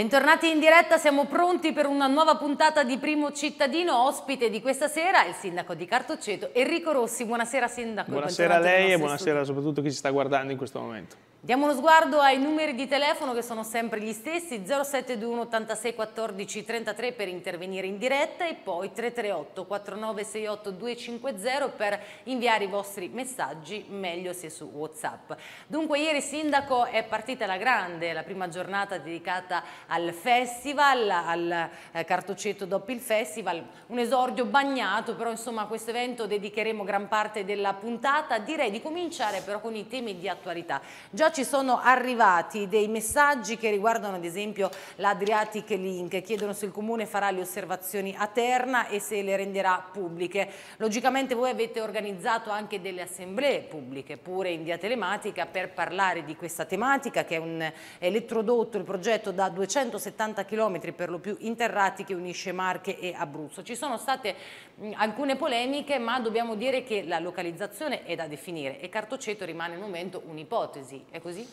Bentornati in diretta, siamo pronti per una nuova puntata di Primo Cittadino. Ospite di questa sera è il sindaco di Cartoceto, Enrico Rossi. Buonasera sindaco. Buonasera a lei e buonasera studio. soprattutto a chi ci sta guardando in questo momento. Diamo uno sguardo ai numeri di telefono che sono sempre gli stessi 0721 86 14 33 per intervenire in diretta e poi 338 4968 250 per inviare i vostri messaggi meglio se su Whatsapp. Dunque ieri Sindaco è partita la grande, la prima giornata dedicata al festival, al eh, cartocetto dopo il festival, un esordio bagnato però insomma a questo evento dedicheremo gran parte della puntata, direi di cominciare però con i temi di attualità. Già ci sono arrivati dei messaggi che riguardano ad esempio l'Adriatic Link, chiedono se il Comune farà le osservazioni a Terna e se le renderà pubbliche. Logicamente voi avete organizzato anche delle assemblee pubbliche, pure in via telematica, per parlare di questa tematica che è un elettrodotto, il progetto da 270 km per lo più interrati che unisce Marche e Abruzzo. Ci sono state Mm, alcune polemiche, ma dobbiamo dire che la localizzazione è da definire e Cartoceto rimane al momento un'ipotesi, è così?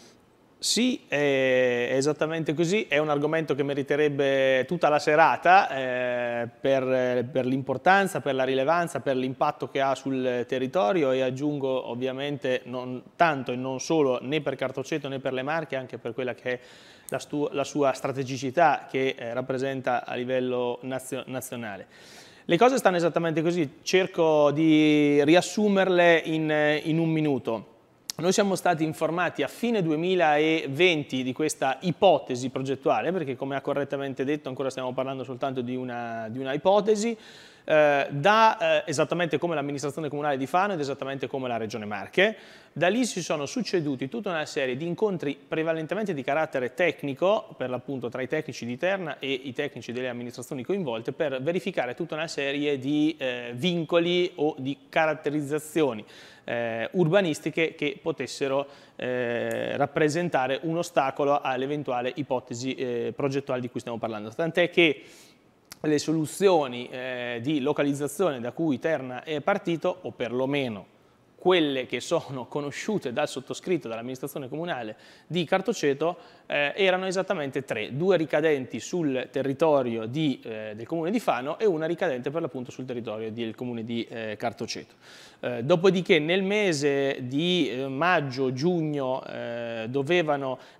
Sì, è esattamente così, è un argomento che meriterebbe tutta la serata eh, per, per l'importanza, per la rilevanza, per l'impatto che ha sul territorio e aggiungo ovviamente non tanto e non solo né per Cartoceto né per le Marche, anche per quella che è la, la sua strategicità che eh, rappresenta a livello nazio nazionale. Le cose stanno esattamente così, cerco di riassumerle in, eh, in un minuto. Noi siamo stati informati a fine 2020 di questa ipotesi progettuale, perché come ha correttamente detto ancora stiamo parlando soltanto di una, di una ipotesi, eh, da, eh, esattamente come l'amministrazione comunale di Fano ed esattamente come la Regione Marche. Da lì si sono succeduti tutta una serie di incontri prevalentemente di carattere tecnico, per l'appunto tra i tecnici di Terna e i tecnici delle amministrazioni coinvolte, per verificare tutta una serie di eh, vincoli o di caratterizzazioni eh, urbanistiche che potessero eh, rappresentare un ostacolo all'eventuale ipotesi eh, progettuale di cui stiamo parlando. Tant'è che le soluzioni eh, di localizzazione da cui Terna è partito, o perlomeno quelle che sono conosciute dal sottoscritto, dall'amministrazione comunale di Cartoceto, eh, erano esattamente tre, due ricadenti sul territorio di, eh, del comune di Fano e una ricadente per l'appunto sul territorio del comune di eh, Cartoceto. Eh, dopodiché nel mese di eh, maggio-giugno eh,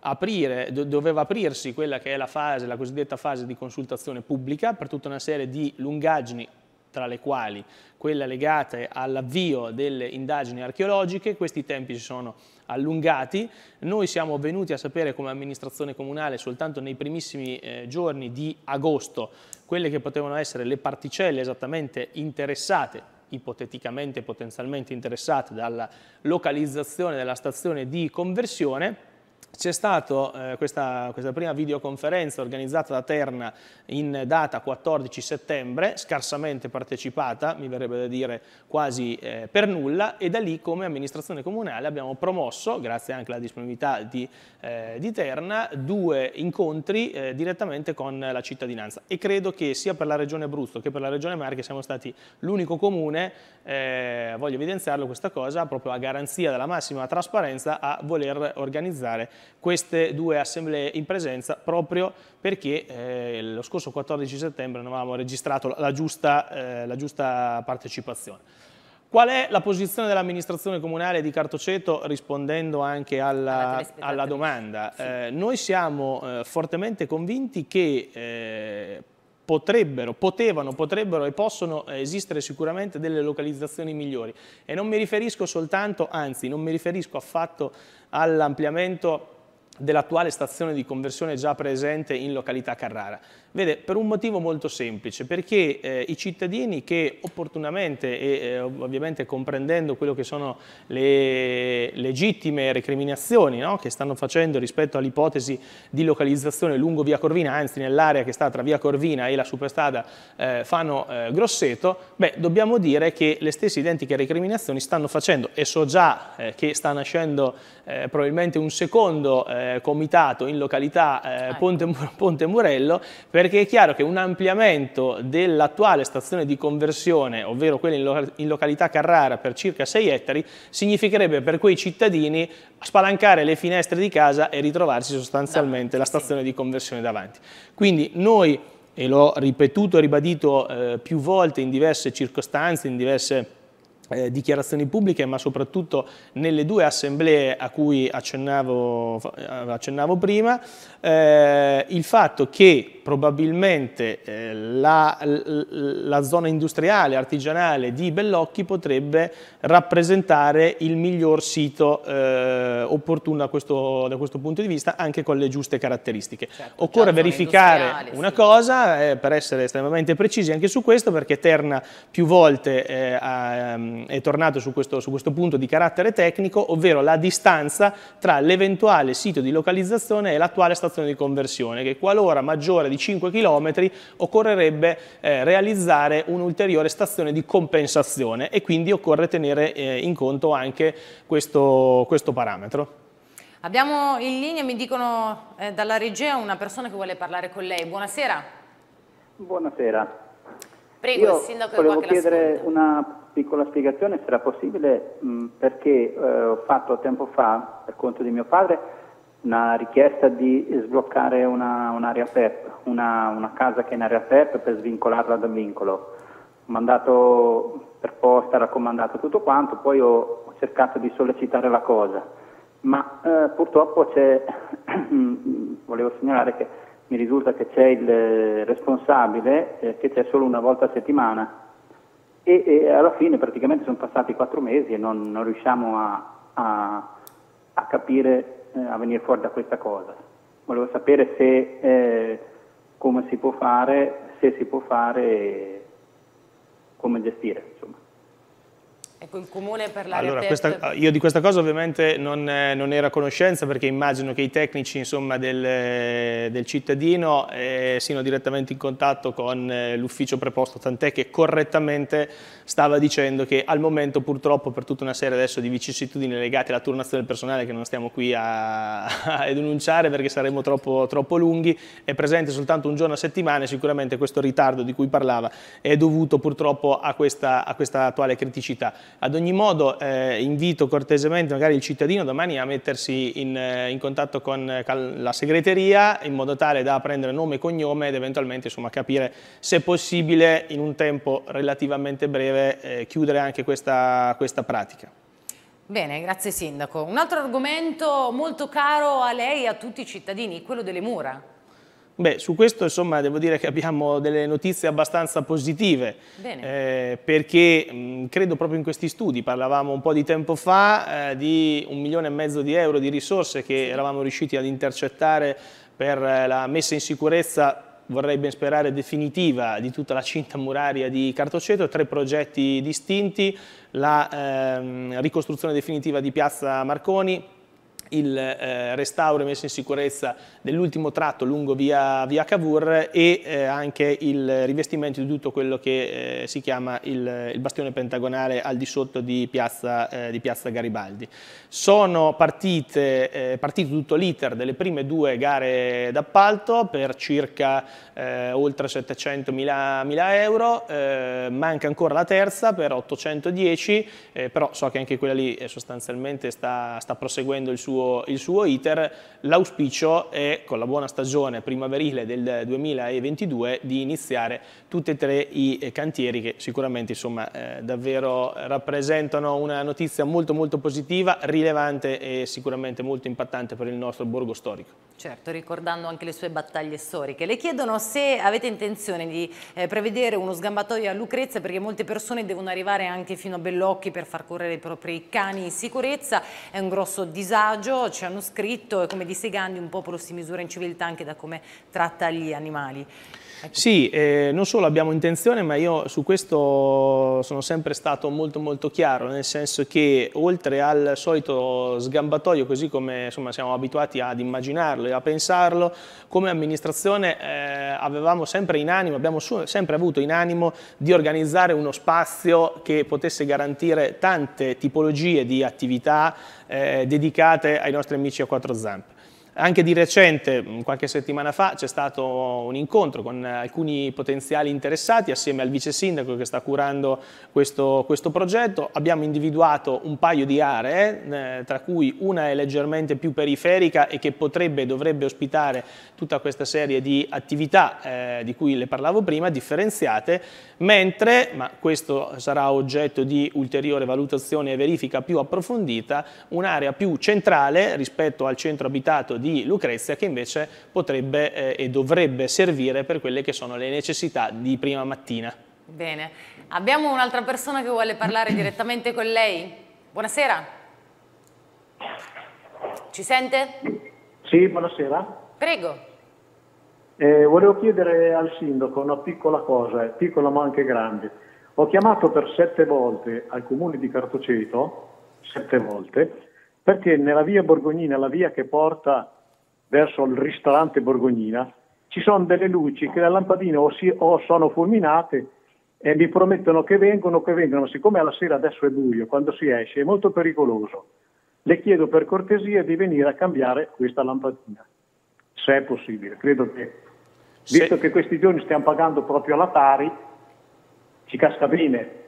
aprire, do, doveva aprirsi quella che è la fase, la cosiddetta fase di consultazione pubblica per tutta una serie di lungaggini tra le quali quella legata all'avvio delle indagini archeologiche, questi tempi si sono allungati. Noi siamo venuti a sapere come amministrazione comunale soltanto nei primissimi eh, giorni di agosto quelle che potevano essere le particelle esattamente interessate ipoteticamente potenzialmente interessate dalla localizzazione della stazione di conversione c'è stata eh, questa, questa, prima videoconferenza organizzata da Terna in data 14 settembre, scarsamente partecipata, mi verrebbe da dire quasi eh, per nulla, e da lì come amministrazione comunale abbiamo promosso, grazie anche alla disponibilità di, eh, di Terna, due incontri eh, direttamente con la cittadinanza e credo che sia per la Regione Abruzzo che per la Regione Marche siamo stati l'unico comune, eh, voglio evidenziarlo questa cosa, proprio a garanzia della massima trasparenza, a voler organizzare queste due assemblee in presenza proprio perché eh, lo scorso 14 settembre non avevamo registrato la giusta, eh, la giusta partecipazione. Qual è la posizione dell'amministrazione comunale di Cartoceto rispondendo anche alla, alla domanda? Sì. Eh, noi siamo eh, fortemente convinti che eh, potrebbero, potevano, potrebbero e possono esistere sicuramente delle localizzazioni migliori e non mi riferisco soltanto, anzi non mi riferisco affatto all'ampliamento dell'attuale stazione di conversione già presente in località Carrara. Vede, per un motivo molto semplice, perché eh, i cittadini che opportunamente e eh, ovviamente comprendendo quello che sono le legittime recriminazioni no, che stanno facendo rispetto all'ipotesi di localizzazione lungo via Corvina, anzi nell'area che sta tra via Corvina e la superstrada eh, Fano eh, Grosseto, beh, dobbiamo dire che le stesse identiche recriminazioni stanno facendo e so già eh, che sta nascendo eh, probabilmente un secondo comitato in località ah, ecco. Ponte, Ponte Murello per perché è chiaro che un ampliamento dell'attuale stazione di conversione, ovvero quella in, lo in località Carrara per circa 6 ettari, significherebbe per quei cittadini spalancare le finestre di casa e ritrovarsi sostanzialmente davanti, la stazione sì. di conversione davanti. Quindi noi, e l'ho ripetuto e ribadito eh, più volte in diverse circostanze, in diverse eh, dichiarazioni pubbliche, ma soprattutto nelle due assemblee a cui accennavo, eh, accennavo prima, eh, il fatto che probabilmente eh, la, la, zona industriale, artigianale di Bellocchi potrebbe rappresentare il miglior sito eh, opportuno da questo, da questo, punto di vista, anche con le giuste caratteristiche. Certo, certo Occorre verificare una sì. cosa, eh, per essere estremamente precisi anche su questo, perché Terna più volte ha ehm, è tornato su questo, su questo punto di carattere tecnico, ovvero la distanza tra l'eventuale sito di localizzazione e l'attuale stazione di conversione, che qualora maggiore di 5 km occorrerebbe eh, realizzare un'ulteriore stazione di compensazione e quindi occorre tenere eh, in conto anche questo, questo parametro. Abbiamo in linea, mi dicono eh, dalla regia, una persona che vuole parlare con lei. Buonasera. Buonasera. Prego, Io il sindaco è che chiedere una piccola spiegazione sarà possibile mh, perché eh, ho fatto tempo fa, per conto di mio padre, una richiesta di sbloccare una, un'area PEP, una, una, casa che è in area PEP per svincolarla dal vincolo. Ho mandato per posta, raccomandato tutto quanto, poi ho, ho cercato di sollecitare la cosa, ma eh, purtroppo c'è, volevo segnalare che mi risulta che c'è il responsabile eh, che c'è solo una volta a settimana e, e, alla fine praticamente sono passati quattro mesi e non, non riusciamo a, a, a capire, eh, a venire fuori da questa cosa. Volevo sapere se, eh, come si può fare, se si può fare e come gestire. Insomma. Ecco, il comune per l'area allora, questa, ah, io di questa cosa ovviamente non, non, era a conoscenza perché immagino che i tecnici insomma, del, del, cittadino eh, siano direttamente in contatto con eh, l'ufficio preposto, tant'è che correttamente stava dicendo che al momento purtroppo per tutta una serie adesso di vicissitudini legate alla turnazione del personale che non stiamo qui a, a enunciare perché saremmo troppo, troppo lunghi, è presente soltanto un giorno a settimana e sicuramente questo ritardo di cui parlava è dovuto purtroppo a questa, a questa attuale criticità. Ad ogni modo eh, invito cortesemente magari il cittadino domani a mettersi in, eh, in, contatto con eh, la segreteria in modo tale da prendere nome e cognome ed eventualmente insomma, capire se possibile in un tempo relativamente breve eh, chiudere anche questa, questa pratica. Bene, grazie Sindaco. Un altro argomento molto caro a lei e a tutti i cittadini, quello delle mura. Beh, su questo insomma devo dire che abbiamo delle notizie abbastanza positive, eh, perché mh, mm, credo proprio in questi studi, parlavamo un po' di tempo fa eh, di un milione e mezzo di euro di risorse che sì. eravamo riusciti ad intercettare per eh, la messa in sicurezza vorrei ben sperare definitiva di tutta la cinta muraria di Cartoceto, tre progetti distinti, la ehm, ricostruzione definitiva di Piazza Marconi, il eh, restauro e messa in sicurezza dell'ultimo tratto lungo via, via Cavour e eh, anche il rivestimento di tutto quello che eh, si chiama il, il, bastione pentagonale al di sotto di piazza, eh, di piazza Garibaldi. Sono partite, eh, partito tutto l'iter delle prime due gare d'appalto per circa eh, oltre 700 mila, euro, manca ancora la terza per 810, però so che anche quella lì sostanzialmente sta, sta proseguendo il suo suo, il suo iter, l'auspicio è con la buona stagione primaverile del 2022 di iniziare tutti e tre i cantieri che sicuramente insomma, eh, davvero rappresentano una notizia molto molto positiva, rilevante e sicuramente molto impattante per il nostro borgo storico. Certo, ricordando anche le sue battaglie storiche. Le chiedono se avete intenzione di eh, prevedere uno sgambatoio a Lucrezia perché molte persone devono arrivare anche fino a Bellocchi per far correre i propri cani in sicurezza, è un grosso disagio messaggio, ci hanno scritto e come disse Gandhi un popolo si misura in civiltà anche da come tratta gli animali. Ecco. Sì, eh, non solo abbiamo intenzione, ma io su questo sono sempre stato molto molto chiaro, nel senso che oltre al solito sgambatoio, così come insomma, siamo abituati ad immaginarlo e a pensarlo, come amministrazione eh, avevamo sempre in animo, abbiamo sempre avuto in animo di organizzare uno spazio che potesse garantire tante tipologie di attività eh, dedicate ai nostri amici a quattro zampe. Anche di recente, mm, qualche settimana fa, c'è stato un incontro con alcuni potenziali interessati assieme al vice sindaco che sta curando questo, questo progetto. Abbiamo individuato un paio di aree, eh, tra cui una è leggermente più periferica e che potrebbe e dovrebbe ospitare tutta questa serie di attività eh, di cui le parlavo prima, differenziate, mentre, ma questo sarà oggetto di ulteriore valutazione e verifica più approfondita, un'area più centrale rispetto al centro abitato di Lucrezia che invece potrebbe eh, e dovrebbe servire per quelle che sono le necessità di prima mattina. Bene, abbiamo un'altra persona che vuole parlare direttamente con lei. Buonasera. Ci sente? Sì, buonasera. Prego. Eh, volevo chiedere al sindaco una piccola cosa, piccola ma anche grande. Ho chiamato per sette volte al comune di Cartoceto, sette volte, perché nella via Borgognina, la via che porta verso il ristorante Borgognina, ci sono delle luci che la lampadina o, si, o sono fulminate e mi promettono che vengono, che vengono, ma siccome alla sera adesso è buio, quando si esce è molto pericoloso, le chiedo per cortesia di venire a cambiare questa lampadina, se è possibile. Credo che Visto Se... che questi giorni stiamo pagando proprio la Tari, ci casca bene.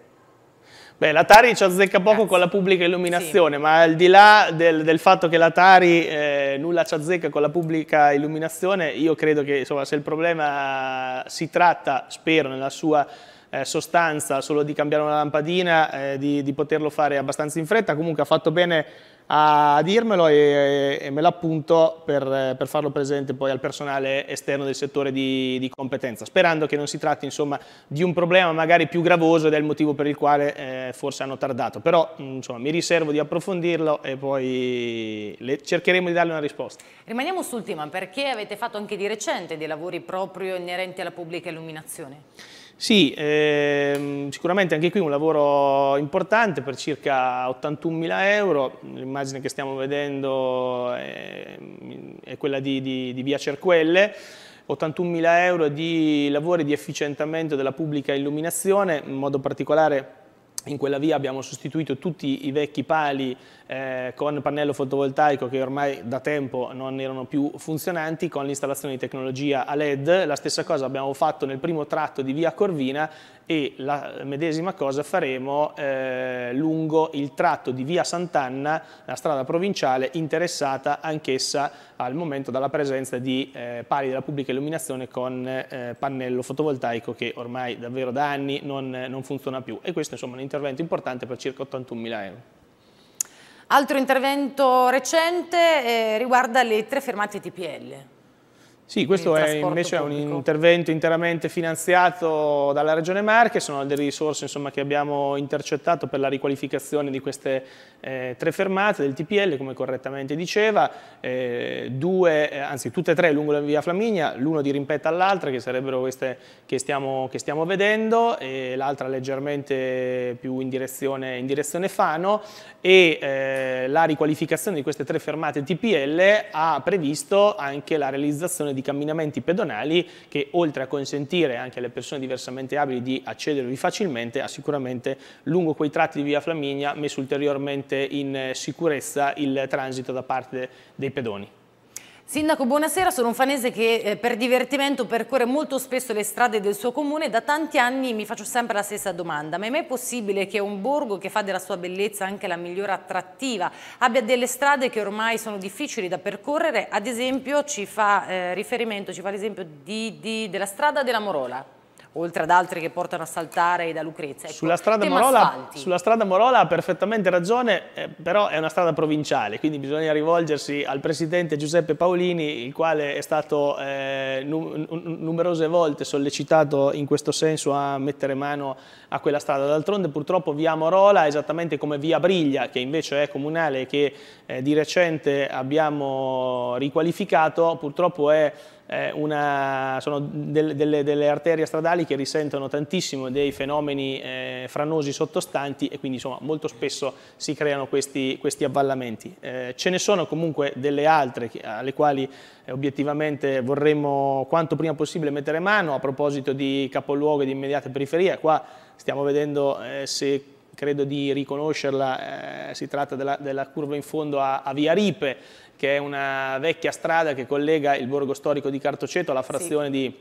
Beh, la Tari ci azzecca poco Grazie. con la pubblica illuminazione, sì. ma al di là del, del fatto che la Tari eh, nulla ci azzecca con la pubblica illuminazione, io credo che insomma, se il problema si tratta, spero, nella sua eh, sostanza solo di cambiare una lampadina, eh, di, di poterlo fare abbastanza in fretta, comunque ha fatto bene a dirmelo e, e me l'appunto per, per, farlo presente poi al personale esterno del settore di, di competenza, sperando che non si tratti insomma, di un problema magari più gravoso ed è il motivo per il quale eh, forse hanno tardato, però mm, insomma, mi riservo di approfondirlo e poi le, cercheremo di darle una risposta. Rimaniamo sull'ultima, perché avete fatto anche di recente dei lavori proprio inerenti alla pubblica illuminazione. Sì, ehm, sicuramente anche qui un lavoro importante per circa 81.000 euro, l'immagine che stiamo vedendo è, ehm, è quella di, di, di via Cerquelle, 81.000 euro di lavori di efficientamento della pubblica illuminazione, in modo particolare in quella via abbiamo sostituito tutti i vecchi pali eh, con pannello fotovoltaico che ormai da tempo non erano più funzionanti con l'installazione di tecnologia a LED. La stessa cosa abbiamo fatto nel primo tratto di via Corvina e la medesima cosa faremo eh, lungo il tratto di via Sant'Anna, la strada provinciale interessata anch'essa al momento dalla presenza di eh, pali della pubblica illuminazione con eh, pannello fotovoltaico che ormai davvero da anni non, non funziona più. E questo insomma è un intervento importante per circa 81.000 euro. Altro intervento recente eh, riguarda le tre fermate TPL. Sì, questo è invece è un intervento interamente finanziato dalla Regione Marche, sono delle risorse insomma, che abbiamo intercettato per la riqualificazione di queste eh, tre fermate del TPL, come correttamente diceva, eh, due, eh, anzi tutte e tre lungo la via Flaminia, l'uno di rimpetto all'altra, che sarebbero queste che stiamo, che stiamo vedendo, e l'altra leggermente più in direzione, in direzione Fano, e eh, la riqualificazione di queste tre fermate TPL ha previsto anche la realizzazione di camminamenti pedonali che oltre a consentire anche alle persone diversamente abili di accedervi facilmente, ha sicuramente lungo quei tratti di via Flaminia messo ulteriormente veramente in eh, sicurezza il transito da parte dei pedoni. Sindaco, buonasera, sono un fanese che eh, per divertimento percorre molto spesso le strade del suo comune. Da tanti anni mi faccio sempre la stessa domanda, ma è mai possibile che un borgo che fa della sua bellezza anche la migliore attrattiva abbia delle strade che ormai sono difficili da percorrere? Ad esempio ci fa eh, riferimento, ci fa l'esempio della strada della Morola oltre ad altri che portano a saltare da Lucrezia. Ecco, sulla, strada Morola, sulla, strada Morola, ha perfettamente ragione, eh, però è una strada provinciale, quindi bisogna rivolgersi al presidente Giuseppe Paolini, il quale è stato eh, num numerose volte sollecitato in questo senso a mettere mano a quella strada. D'altronde purtroppo via Morola, esattamente come via Briglia, che invece è comunale e che eh, di recente abbiamo riqualificato, purtroppo è eh, una, sono del, delle, delle, arterie stradali che risentono tantissimo dei fenomeni eh, franosi sottostanti e quindi insomma, molto spesso si creano questi, questi avvallamenti. Eh, ce ne sono comunque delle altre alle quali eh, obiettivamente vorremmo quanto prima possibile mettere mano a proposito di capoluogo e di immediata periferia, qua stiamo vedendo eh, se credo di riconoscerla, eh, si tratta della, della curva in fondo a, a Via Ripe, che è una vecchia strada che collega il borgo storico di Cartoceto alla frazione sì. di,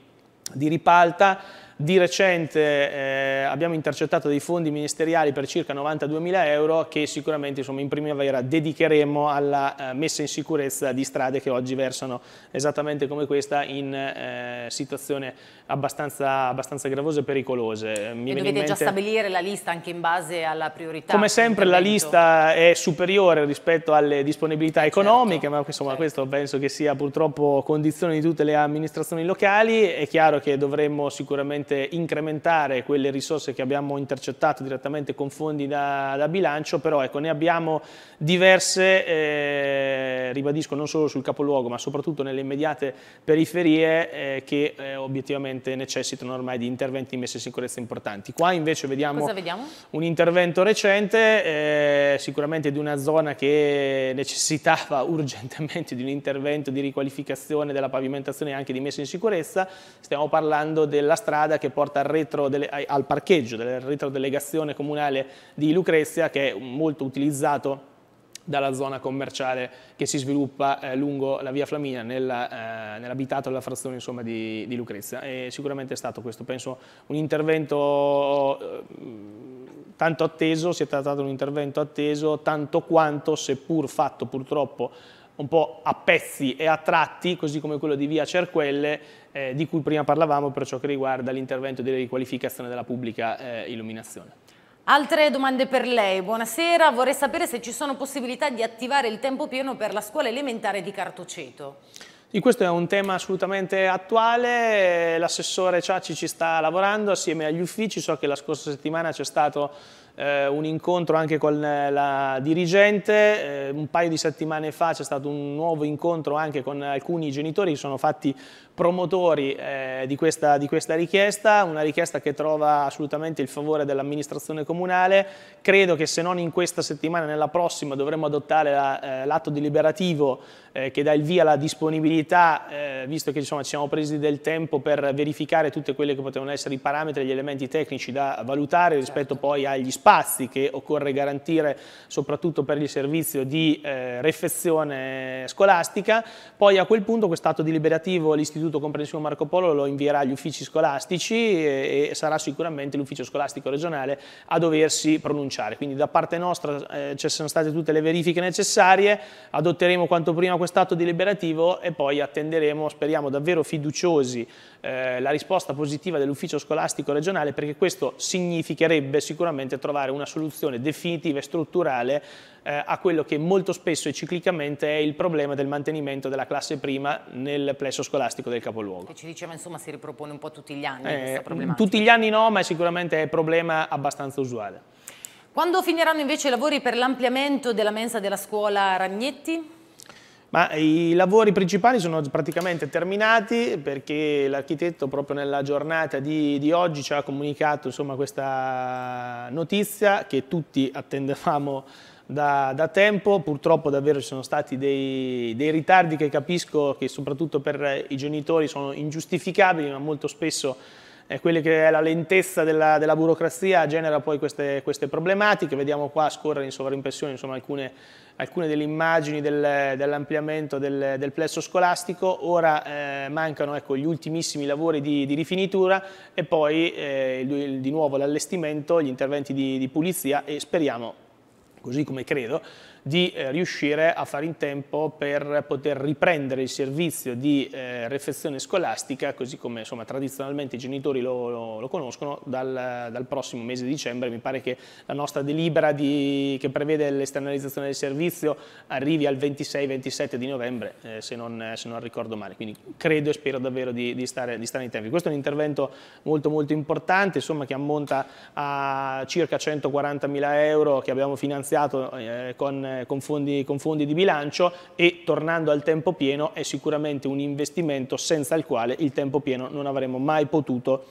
di Ripalta di recente eh, abbiamo intercettato dei fondi ministeriali per circa 92.000 euro che sicuramente insomma, in primavera dedicheremo alla eh, messa in sicurezza di strade che oggi versano esattamente come questa in eh, situazioni abbastanza, abbastanza, gravose e pericolose. Eh, mi e dovete mente... già stabilire la lista anche in base alla priorità? Come sempre la lista è superiore rispetto alle disponibilità certo. economiche, certo, ma insomma, certo. questo penso che sia purtroppo condizione di tutte le amministrazioni locali. È chiaro che dovremmo sicuramente sicuramente incrementare quelle risorse che abbiamo intercettato direttamente con fondi da, da bilancio, però ecco, ne abbiamo diverse, eh, ribadisco, non solo sul capoluogo, ma soprattutto nelle immediate periferie eh, che eh, obiettivamente necessitano ormai di interventi di messa in sicurezza importanti. Qua invece vediamo, vediamo? un intervento recente, eh, sicuramente di una zona che necessitava urgentemente di un intervento di riqualificazione della pavimentazione e anche di messa in sicurezza, stiamo parlando della strada che porta al, delle, al parcheggio della retrodelegazione comunale di Lucrezia che è molto utilizzato dalla zona commerciale che si sviluppa eh, lungo la via Flaminia eh, nell'abitato della frazione insomma, di, di, Lucrezia e sicuramente è stato questo penso un intervento eh, tanto atteso, si è trattato di un intervento atteso tanto quanto seppur fatto purtroppo un po' a pezzi e a tratti, così come quello di via Cerquelle, eh, di cui prima parlavamo per ciò che riguarda l'intervento di riqualificazione della pubblica eh, illuminazione. Altre domande per lei. Buonasera, vorrei sapere se ci sono possibilità di attivare il tempo pieno per la scuola elementare di Cartoceto. Sì, questo è un tema assolutamente attuale, l'assessore Ciacci ci sta lavorando assieme agli uffici, so che la scorsa settimana c'è stato eh, un incontro anche con la dirigente, eh, un paio di settimane fa c'è stato un nuovo incontro anche con alcuni genitori che sono fatti promotori eh, di, questa, di, questa, richiesta, una richiesta che trova assolutamente il favore dell'amministrazione comunale, credo che se non in questa settimana, nella prossima dovremo adottare eh, l'atto la, deliberativo eh, che dà il via alla disponibilità, eh, visto che insomma, ci siamo presi del tempo per verificare tutte quelle che potevano essere i parametri e gli elementi tecnici da valutare rispetto certo. poi agli spazi spazi che occorre garantire soprattutto per il servizio di eh, refezione scolastica, poi a quel punto questo atto deliberativo l'Istituto Comprensivo Marco Polo lo invierà agli uffici scolastici e, e sarà sicuramente l'ufficio scolastico regionale a doversi pronunciare. Quindi da parte nostra eh, ci sono state tutte le verifiche necessarie, adotteremo quanto prima quest'atto deliberativo e poi attenderemo, speriamo davvero fiduciosi, eh, la risposta positiva dell'ufficio scolastico regionale perché questo significherebbe sicuramente trovare trovare una soluzione definitiva e strutturale eh, a quello che molto spesso e ciclicamente è il problema del mantenimento della classe prima nel plesso scolastico del capoluogo. E ci diceva insomma si ripropone un po' tutti gli anni eh, questa mm, problematica. Tutti gli anni no, ma è sicuramente è un problema abbastanza usuale. Quando finiranno invece i lavori per l'ampliamento della mensa della scuola Ragnetti? Ma i lavori principali sono praticamente terminati perché l'architetto proprio nella giornata di, di oggi ci ha comunicato insomma, questa notizia che tutti attendevamo da, da, tempo, purtroppo davvero ci sono stati dei, dei ritardi che capisco che soprattutto per i genitori sono ingiustificabili ma molto spesso eh, quella che è la lentezza della, della burocrazia genera poi queste, queste, problematiche, vediamo qua scorrere in sovraimpressione insomma, alcune, alcune, delle immagini del, dell'ampliamento del, del, plesso scolastico, ora eh, mancano ecco, gli ultimissimi lavori di, di rifinitura e poi eh, il, di nuovo l'allestimento, gli interventi di, di pulizia e speriamo, così come credo, di eh, riuscire a fare in tempo per poter riprendere il servizio di eh, refezione scolastica, così come insomma, tradizionalmente i genitori lo, lo, lo conoscono, dal, dal, prossimo mese di dicembre. Mi pare che la nostra delibera di, che prevede l'esternalizzazione del servizio arrivi al 26-27 di novembre, eh, se, non, se, non, ricordo male. Quindi credo e spero davvero di, di, stare, di stare in tempo. Questo è un intervento molto molto importante, insomma, che ammonta a circa 140 mila euro che abbiamo finanziato eh, con eh, con, fondi, con fondi di bilancio e tornando al tempo pieno è sicuramente un investimento senza il quale il tempo pieno non avremmo mai potuto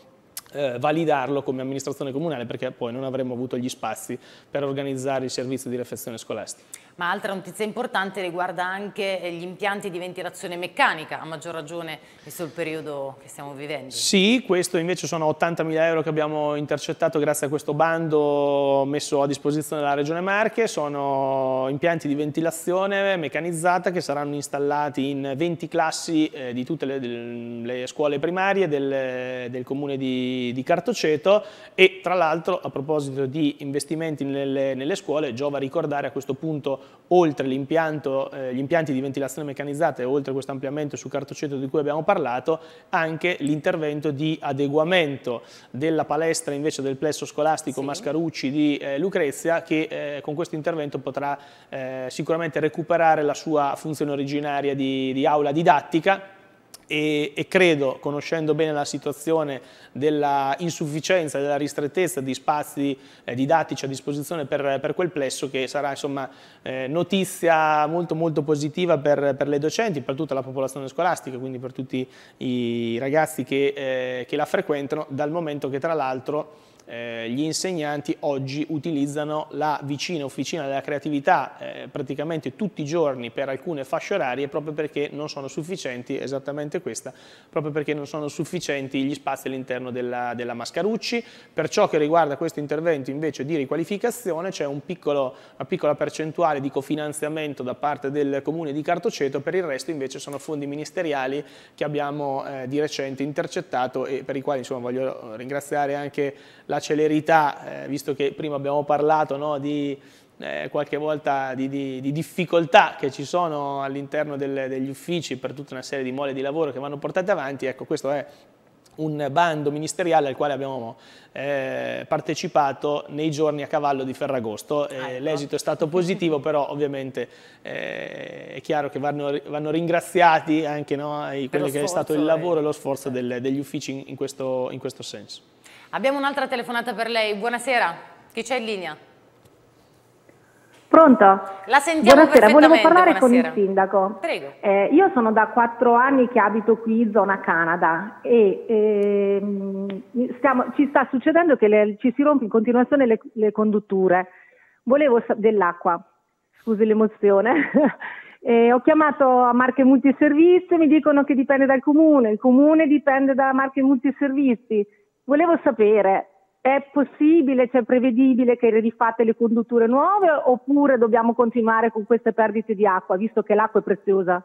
eh, validarlo come amministrazione comunale perché poi non avremmo avuto gli spazi per organizzare il servizio di refezione scolastica ma altra notizia importante riguarda anche eh, gli impianti di ventilazione meccanica, a maggior ragione visto il periodo che stiamo vivendo. Sì, questo invece sono 80.000 euro che abbiamo intercettato grazie a questo bando messo a disposizione dalla Regione Marche, sono impianti di ventilazione meccanizzata che saranno installati in 20 classi eh, di tutte le, le scuole primarie del, del comune di, di, Cartoceto e tra l'altro a proposito di investimenti nelle, nelle scuole giova ricordare a questo punto oltre eh, gli impianti di ventilazione meccanizzata e oltre questo ampliamento su cartoceto di cui abbiamo parlato, anche l'intervento di adeguamento della palestra invece del plesso scolastico sì. Mascarucci di eh, Lucrezia che eh, con questo intervento potrà eh, sicuramente recuperare la sua funzione originaria di, di aula didattica e, e, credo, conoscendo bene la situazione della insufficienza, della ristrettezza di spazi eh, didattici a disposizione per, per, quel plesso, che sarà insomma, eh, notizia molto, molto positiva per, per, le docenti, per tutta la popolazione scolastica, quindi per tutti i ragazzi che, eh, che la frequentano, dal momento che tra l'altro eh, gli insegnanti oggi utilizzano la vicina officina della creatività eh, praticamente tutti i giorni per alcune fasce orarie proprio perché non sono sufficienti, esattamente questa, proprio perché non sono sufficienti gli spazi all'interno della, della Mascarucci. Per ciò che riguarda questo intervento invece di riqualificazione c'è un piccolo, una piccola percentuale di cofinanziamento da parte del comune di Cartoceto, per il resto invece sono fondi ministeriali che abbiamo eh, di recente intercettato e per i quali insomma, voglio ringraziare anche la la celerità, eh, visto che prima abbiamo parlato no, di eh, qualche volta di, di, di, difficoltà che ci sono all'interno degli uffici per tutta una serie di mole di lavoro che vanno portate avanti, ecco questo è un bando ministeriale al quale abbiamo eh, partecipato nei giorni a cavallo di Ferragosto. Eh, ah, ecco. L'esito è stato positivo, però ovviamente eh, è chiaro che vanno, vanno ringraziati anche no, quello che è stato il lavoro e eh. lo sforzo del, degli uffici in, questo, in questo senso. Abbiamo un'altra telefonata per lei. Buonasera, chi c'è in linea? Pronto? La sentiamo Buonasera, volevo parlare Buonasera. con il sindaco. Prego. Eh, io sono da quattro anni che abito qui, zona Canada, e ehm, stiamo, ci sta succedendo che le, ci si rompe in continuazione le, le condutture. Volevo dell'acqua, scusi l'emozione. Eh, ho chiamato a Marche Multiservizi, mi dicono che dipende dal comune, il comune dipende da Marche Multiservizi. Volevo sapere, è possibile, cioè prevedibile che rifate le condutture nuove oppure dobbiamo continuare con queste perdite di acqua, visto che l'acqua è preziosa?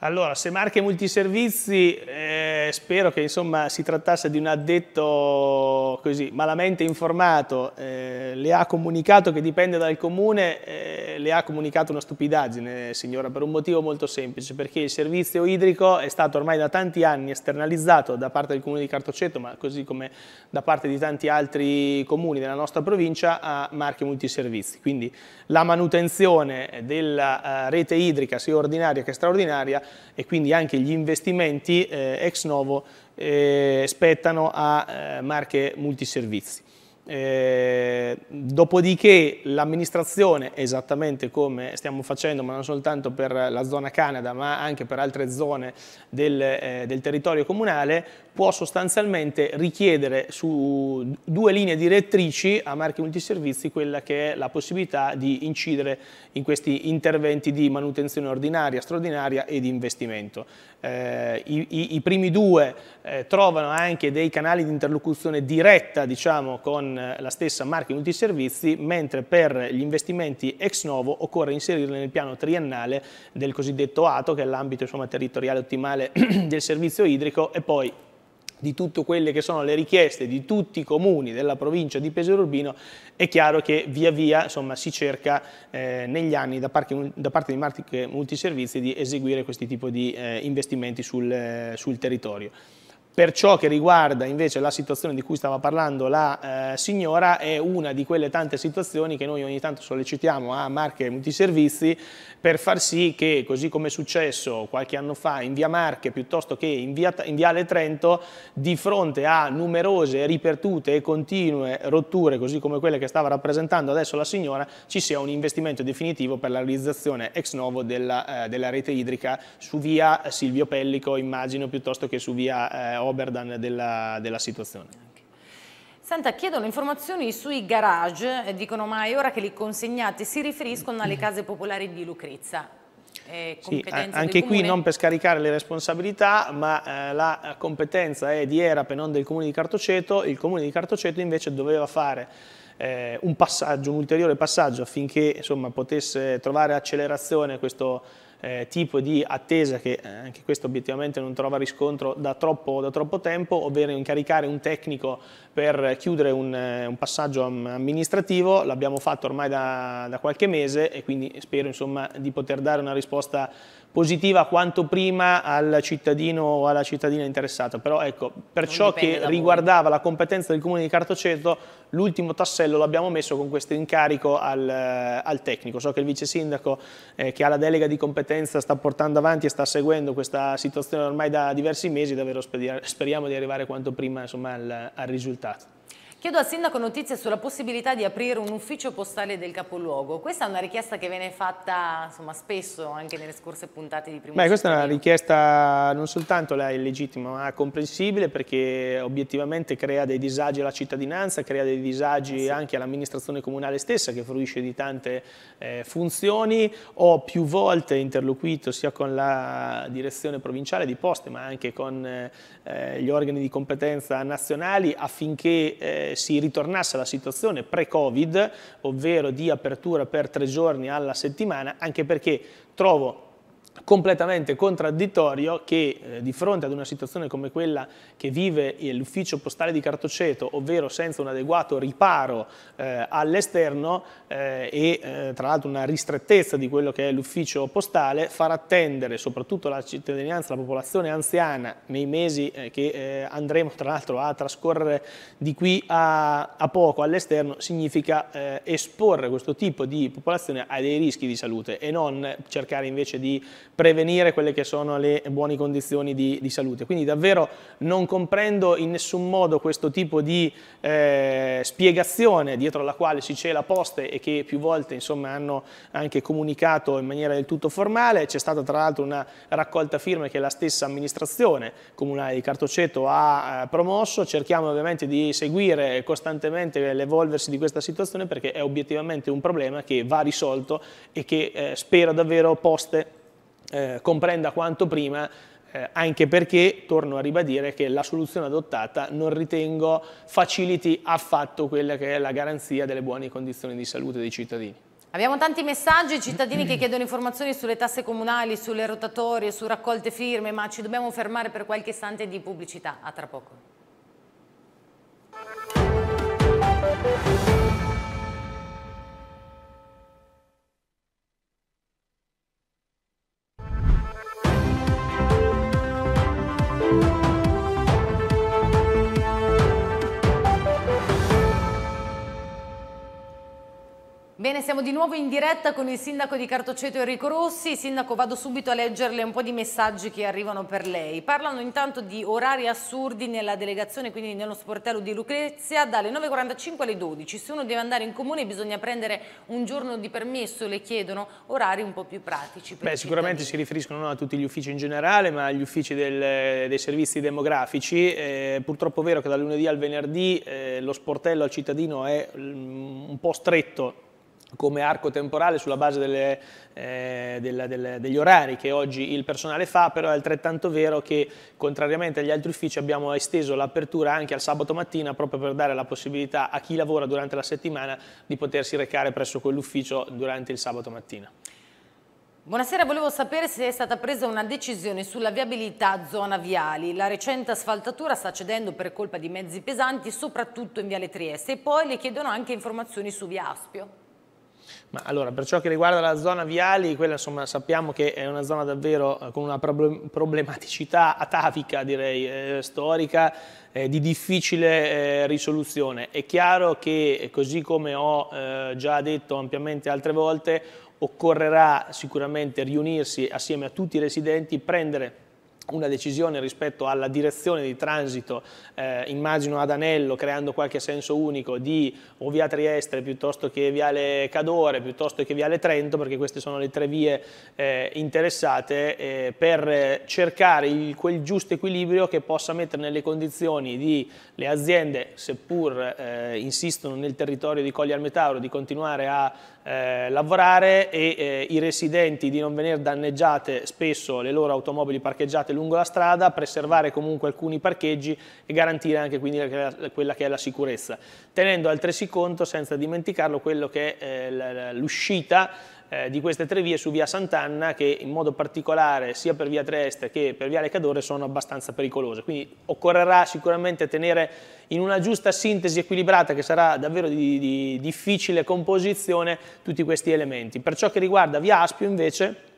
Allora, se Marche Multiservizi, eh, spero che insomma, si trattasse di un addetto così, malamente informato, eh, le ha comunicato che dipende dal comune, eh, le ha comunicato una stupidaggine signora, per un motivo molto semplice, perché il servizio idrico è stato ormai da tanti anni esternalizzato da parte del comune di Cartoceto, ma così come da parte di tanti altri comuni della nostra provincia a Marche Multiservizi. Quindi la manutenzione della eh, rete idrica sia ordinaria che straordinaria e quindi anche gli investimenti eh, ex novo eh, spettano a eh, marche multiservizi. Eh, dopodiché l'amministrazione, esattamente come stiamo facendo, ma non soltanto per la zona Canada, ma anche per altre zone del, eh, del territorio comunale, può sostanzialmente richiedere su due linee direttrici a marchi multiservizi quella che è la possibilità di incidere in questi interventi di manutenzione ordinaria, straordinaria e di investimento. Eh, i, i, i, primi due eh, trovano anche dei canali di interlocuzione diretta diciamo, con eh, la stessa marca multiservizi, mentre per gli investimenti ex novo occorre inserirli nel piano triennale del cosiddetto ATO, che è l'ambito insomma, territoriale ottimale del servizio idrico, e poi di tutte quelle che sono le richieste di tutti i comuni della provincia di Pesaro Urbino, è chiaro che via via insomma, si cerca eh, negli anni da, parche, da, parte di marche multiservizi di eseguire questi tipi di eh, investimenti sul, eh, sul territorio. Per ciò che riguarda invece la situazione di cui stava parlando la eh, signora è una di quelle tante situazioni che noi ogni tanto sollecitiamo a Marche Multiservizi per far sì che, così come è successo qualche anno fa in via Marche piuttosto che in, via, in viale Trento, di fronte a numerose ripetute e continue rotture, così come quelle che stava rappresentando adesso la signora, ci sia un investimento definitivo per la realizzazione ex novo della, eh, della rete idrica su via Silvio Pellico, immagino, piuttosto che su via eh, Oberdan della, della situazione. Senta, chiedono informazioni sui garage, dicono ma è ora che li consegnate, si riferiscono alle case popolari di Lucrezza. Eh, sì, anche qui non per scaricare le responsabilità, ma eh, la competenza è di ERAP e non del Comune di Cartoceto, il Comune di Cartoceto invece doveva fare eh, un passaggio, un ulteriore passaggio affinché insomma, potesse trovare accelerazione questo eh, tipo di attesa che eh, anche questo obiettivamente non trova riscontro da troppo, da troppo, tempo, ovvero incaricare un tecnico per chiudere un, eh, un passaggio amministrativo, l'abbiamo fatto ormai da, da, qualche mese e quindi spero insomma, di poter dare una risposta positiva quanto prima al cittadino o alla cittadina interessata, però ecco, per non ciò che riguardava voi. la competenza del comune di Cartoceto, l'ultimo tassello l'abbiamo messo con questo incarico al, eh, al, tecnico, so che il vice sindaco eh, che ha la delega di competenza sta portando avanti e sta seguendo questa situazione ormai da diversi mesi, davvero speriamo di arrivare quanto prima insomma, al, al risultato. Chiedo al Sindaco notizie sulla possibilità di aprire un ufficio postale del capoluogo. Questa è una richiesta che viene fatta insomma, spesso anche nelle scorse puntate di prima. Beh, questa è una richiesta non soltanto illegittima ma comprensibile perché obiettivamente crea dei disagi alla cittadinanza, crea dei disagi eh sì. anche all'amministrazione comunale stessa che fruisce di tante eh, funzioni. Ho più volte interloquito sia con la direzione provinciale di poste ma anche con eh, eh gli organi di competenza nazionali affinché eh, eh, si ritornasse alla situazione pre-Covid, ovvero di apertura per tre giorni alla settimana, anche perché trovo completamente contraddittorio che eh, di fronte ad una situazione come quella che vive l'ufficio postale di Cartoceto, ovvero senza un adeguato riparo eh, all'esterno eh, e eh, tra l'altro una ristrettezza di quello che è l'ufficio postale, far attendere soprattutto la cittadinanza, la popolazione anziana nei mesi eh, che eh, andremo tra l'altro a trascorrere di qui a, a poco all'esterno significa esporre questo tipo di popolazione a dei rischi di salute e non cercare invece di prevenire quelle che sono le buone condizioni di, di salute. Quindi davvero non comprendo in nessun modo questo tipo di eh, spiegazione dietro la quale si cela poste e che più volte insomma, hanno anche comunicato in maniera del tutto formale. C'è stata tra l'altro una raccolta firme che la stessa amministrazione comunale di Cartoceto ha eh, promosso. Cerchiamo ovviamente di seguire costantemente l'evolversi di questa situazione perché è obiettivamente un problema che va risolto e che eh, spero davvero poste eh, comprenda quanto prima eh, anche perché torno a ribadire che la soluzione adottata non ritengo faciliti affatto quella che è la garanzia delle buone condizioni di salute dei cittadini. Abbiamo tanti messaggi, cittadini che chiedono informazioni sulle tasse comunali, sulle rotatorie, su raccolte firme, ma ci dobbiamo fermare per qualche istante di pubblicità. A tra poco. Bene, siamo di nuovo in diretta con il sindaco di Cartoceto Enrico Rossi. Sindaco, vado subito a leggerle un po' di messaggi che arrivano per lei. Parlano intanto di orari assurdi nella delegazione, quindi nello sportello di Lucrezia, dalle 9.45 alle 12. Se uno deve andare in comune bisogna prendere un giorno di permesso, le chiedono orari un po' più pratici. Beh, sicuramente si riferiscono non a tutti gli uffici in generale, ma agli uffici del, dei servizi demografici. Eh, purtroppo è vero che dal lunedì al venerdì eh, lo sportello al cittadino è mm, un po' stretto come arco temporale sulla base delle, eh, della, delle, degli orari che oggi il personale fa, però è altrettanto vero che contrariamente agli altri uffici abbiamo esteso l'apertura anche al sabato mattina proprio per dare la possibilità a chi lavora durante la settimana di potersi recare presso quell'ufficio durante il sabato mattina. Buonasera, volevo sapere se è stata presa una decisione sulla viabilità zona Viali. La recente asfaltatura sta cedendo per colpa di mezzi pesanti, soprattutto in Viale Trieste. E poi le chiedono anche informazioni su Via Aspio. Ma allora, per ciò che riguarda la zona Viali, quella insomma sappiamo che è una zona davvero eh, con una problematicità atavica, direi, eh, storica, eh, di difficile eh, risoluzione. È chiaro che, eh, così come ho eh, già detto ampiamente altre volte, occorrerà sicuramente riunirsi assieme a tutti i residenti, prendere una decisione rispetto alla direzione di transito, eh, immagino ad anello, creando qualche senso unico di o via Trieste piuttosto che viale Cadore, piuttosto che viale Trento, perché queste sono le tre vie eh, interessate, eh, per cercare il, quel giusto equilibrio che possa mettere nelle condizioni di le aziende, seppur eh, insistono nel territorio di Colli al Metauro, di continuare a eh, lavorare e eh, i residenti di non venire danneggiate spesso le loro automobili parcheggiate lungo la strada, preservare comunque alcuni parcheggi e garantire anche quindi la, quella che è la sicurezza, tenendo altresì conto, senza dimenticarlo, quello che è eh, l'uscita eh, di queste tre vie su via Sant'Anna che in modo particolare sia per via Trieste che per via Lecadore sono abbastanza pericolose. Quindi occorrerà sicuramente tenere in una giusta sintesi equilibrata che sarà davvero di, di difficile composizione tutti questi elementi. Per ciò che riguarda via Aspio invece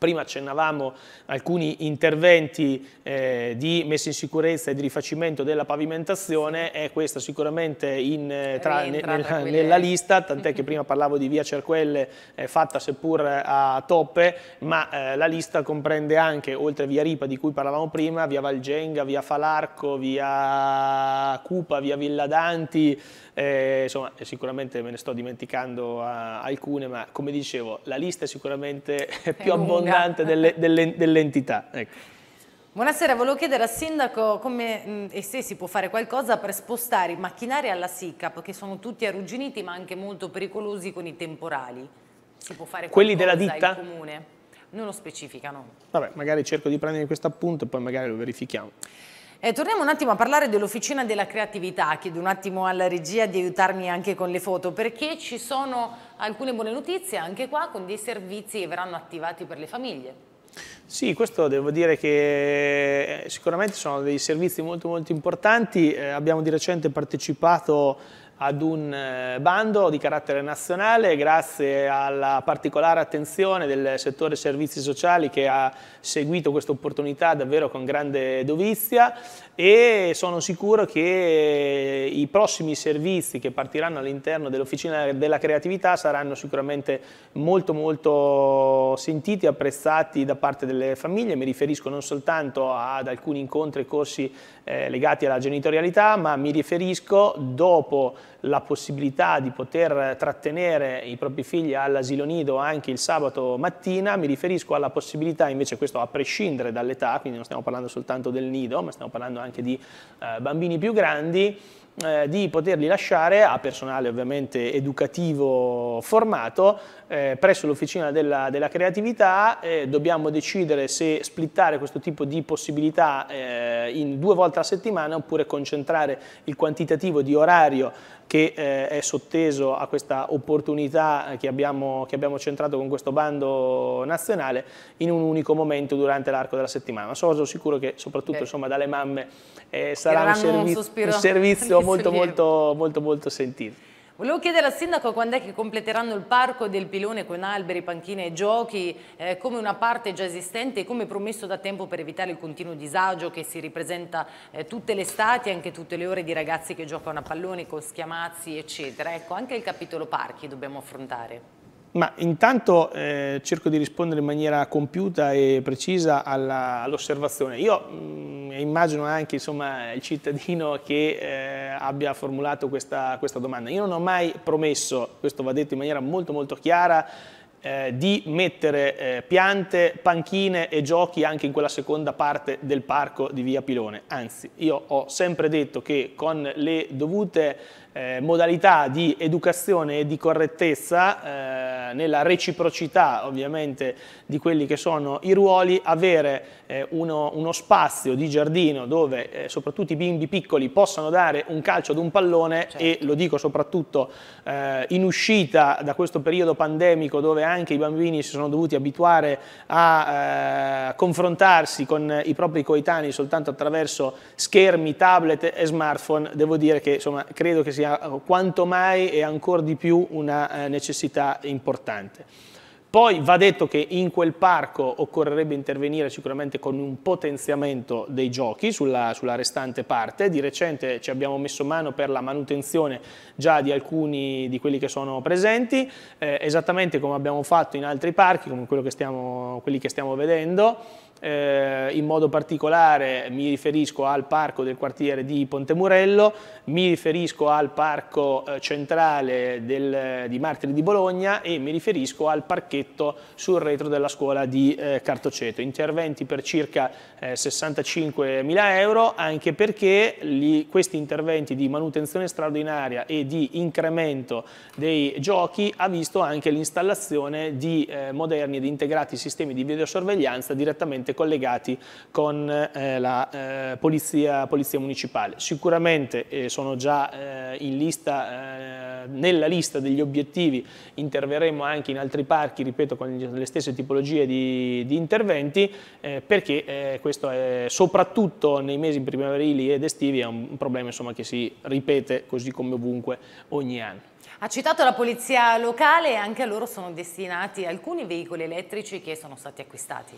Prima accennavamo alcuni interventi eh, di messa in sicurezza e di rifacimento della pavimentazione e eh, questa sicuramente in, eh, tra, Rientra, nella, nella, lista, tant'è che prima parlavo di via Cerquelle eh, fatta seppur a toppe, ma eh, la lista comprende anche, oltre a via Ripa di cui parlavamo prima, via Valgenga, via Falarco, via Cupa, via Villa Danti, eh, insomma sicuramente me ne sto dimenticando alcune, ma come dicevo la lista è sicuramente più abbondante comandante delle, esatto. delle, dell'entità. Ecco. Buonasera, volevo chiedere al Sindaco come e se si può fare qualcosa per spostare i macchinari alla SICAP, che sono tutti arrugginiti ma anche molto pericolosi con i temporali. Si può fare Quelli della ditta? Comune? Non lo specificano. Vabbè, magari cerco di prendere questo appunto e poi magari lo verifichiamo. Eh, torniamo un attimo a parlare dell'Officina della Creatività, chiedo un attimo alla regia di aiutarmi anche con le foto, perché ci sono alcune buone notizie anche qua con dei servizi che verranno attivati per le famiglie. Sì, questo devo dire che eh, sicuramente sono dei servizi molto molto importanti, eh, abbiamo di recente partecipato ad un eh, bando di carattere nazionale grazie alla particolare attenzione del settore servizi sociali che ha seguito questa opportunità davvero con grande dovizia e sono sicuro che i prossimi servizi che partiranno all'interno dell'Officina della Creatività saranno sicuramente molto molto sentiti e apprezzati da parte delle famiglie, mi riferisco non soltanto ad alcuni incontri e corsi eh, legati alla genitorialità ma mi riferisco dopo la possibilità di poter trattenere i propri figli all'asilo nido anche il sabato mattina, mi riferisco alla possibilità invece questo a prescindere dall'età, quindi non stiamo parlando soltanto del nido, ma stiamo parlando anche di eh, bambini più grandi, eh, di poterli lasciare a personale ovviamente educativo formato eh, presso l'Officina della, della, Creatività. dobbiamo decidere se splittare questo tipo di possibilità eh, in due volte a settimana oppure concentrare il quantitativo di orario che eh, è sotteso a questa opportunità che abbiamo, che abbiamo, centrato con questo bando nazionale in un unico momento durante l'arco della settimana. Ma sono sicuro che soprattutto insomma, dalle mamme eh, sarà un, serviz un, un servizio molto, molto, molto, molto sentito. Volevo chiedere al sindaco quando è che completeranno il parco del pilone con alberi, panchine e giochi eh, come una parte già esistente e come promesso da tempo per evitare il continuo disagio che si ripresenta eh, tutte le estati e anche tutte le ore di ragazzi che giocano a pallone con schiamazzi eccetera. Ecco, anche il capitolo parchi dobbiamo affrontare. Ma intanto eh, cerco di rispondere in maniera compiuta e precisa all'osservazione. All Io mh, mm, immagino anche insomma, il cittadino che eh, abbia formulato questa, questa, domanda. Io non ho mai promesso, questo va detto in maniera molto molto chiara, eh, di mettere eh, piante, panchine e giochi anche in quella seconda parte del parco di Via Pilone. Anzi, io ho sempre detto che con le dovute eh, modalità di educazione e di correttezza eh, nella reciprocità ovviamente di quelli che sono i ruoli, avere eh, uno, uno, spazio di giardino dove eh, soprattutto i bimbi piccoli possano dare un calcio ad un pallone certo. e lo dico soprattutto eh, in uscita da questo periodo pandemico dove anche i bambini si sono dovuti abituare a eh, confrontarsi con i propri coetanei soltanto attraverso schermi, tablet e smartphone, devo dire che insomma, credo che sia eh, quanto mai e ancora di più una eh, necessità importante. Poi va detto che in quel parco occorrerebbe intervenire sicuramente con un potenziamento dei giochi sulla, sulla restante parte. Di recente ci abbiamo messo mano per la manutenzione già di alcuni di quelli che sono presenti, eh, esattamente come abbiamo fatto in altri parchi, come che stiamo, quelli che stiamo vedendo eh, in modo particolare mi riferisco al parco del quartiere di Pontemurello, mi riferisco al parco eh, centrale del, eh, di Martiri di Bologna e mi riferisco al parchetto sul retro della scuola di eh, Cartoceto. Interventi per circa 65 eh, mila euro anche perché li, questi interventi di manutenzione straordinaria e di incremento dei giochi ha visto anche l'installazione di eh, moderni ed integrati sistemi di videosorveglianza direttamente direttamente collegati con eh, la eh, polizia, polizia, municipale. Sicuramente eh, sono già eh, in lista, eh, nella lista degli obiettivi, interverremo anche in altri parchi, ripeto, con le stesse tipologie di, di interventi, eh, perché questo è soprattutto nei mesi primaverili ed estivi è un problema insomma, che si ripete così come ovunque ogni anno. Ha citato la polizia locale e anche a loro sono destinati alcuni veicoli elettrici che sono stati acquistati.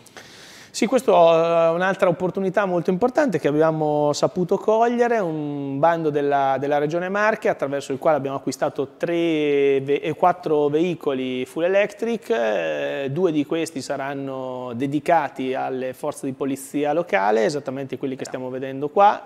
Sì, questa è eh, un'altra opportunità molto importante che abbiamo saputo cogliere, un bando della, della Regione Marche attraverso il quale abbiamo acquistato tre e eh, quattro veicoli full electric, eh, due di questi saranno dedicati alle forze di polizia locale, esattamente quelli che stiamo vedendo qua,